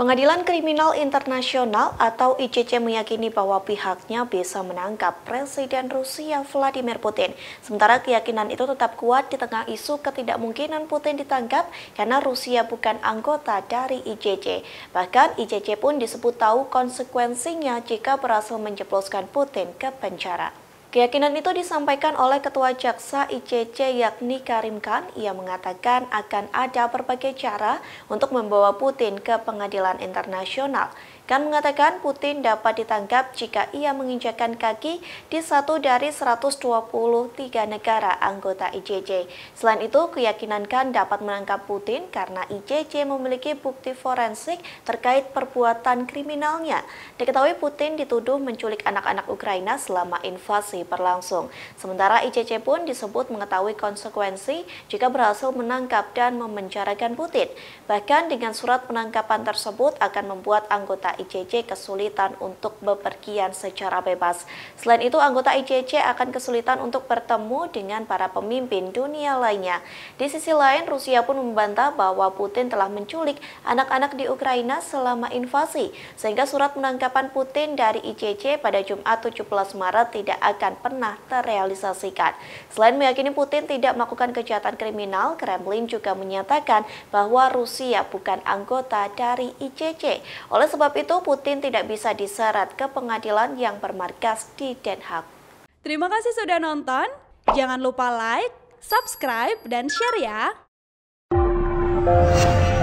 Pengadilan Kriminal Internasional atau ICC meyakini bahwa pihaknya bisa menangkap Presiden Rusia Vladimir Putin. Sementara keyakinan itu tetap kuat di tengah isu ketidakmungkinan Putin ditangkap karena Rusia bukan anggota dari ICC. Bahkan ICC pun disebut tahu konsekuensinya jika berhasil menjebloskan Putin ke penjara. Keyakinan itu disampaikan oleh Ketua Jaksa ICC yakni Karim Khan. Ia mengatakan akan ada berbagai cara untuk membawa Putin ke pengadilan internasional dan mengatakan Putin dapat ditangkap jika ia menginjakan kaki di satu dari 123 negara anggota ICC. Selain itu, keyakinan Khan dapat menangkap Putin karena ICC memiliki bukti forensik terkait perbuatan kriminalnya. Diketahui Putin dituduh menculik anak-anak Ukraina selama invasi berlangsung. Sementara ICC pun disebut mengetahui konsekuensi jika berhasil menangkap dan memenjarakan Putin. Bahkan dengan surat penangkapan tersebut akan membuat anggota ICC kesulitan untuk bepergian secara bebas. Selain itu, anggota ICC akan kesulitan untuk bertemu dengan para pemimpin dunia lainnya. Di sisi lain, Rusia pun membantah bahwa Putin telah menculik anak-anak di Ukraina selama invasi, sehingga surat penangkapan Putin dari ICC pada Jumat 17 Maret tidak akan pernah terrealisasikan. Selain meyakini Putin tidak melakukan kejahatan kriminal, Kremlin juga menyatakan bahwa Rusia bukan anggota dari ICC. Oleh sebab itu, itu, Putin tidak bisa diseret ke pengadilan yang bermarkas di Den Haag. Terima kasih sudah nonton. Jangan lupa like, subscribe, dan share ya.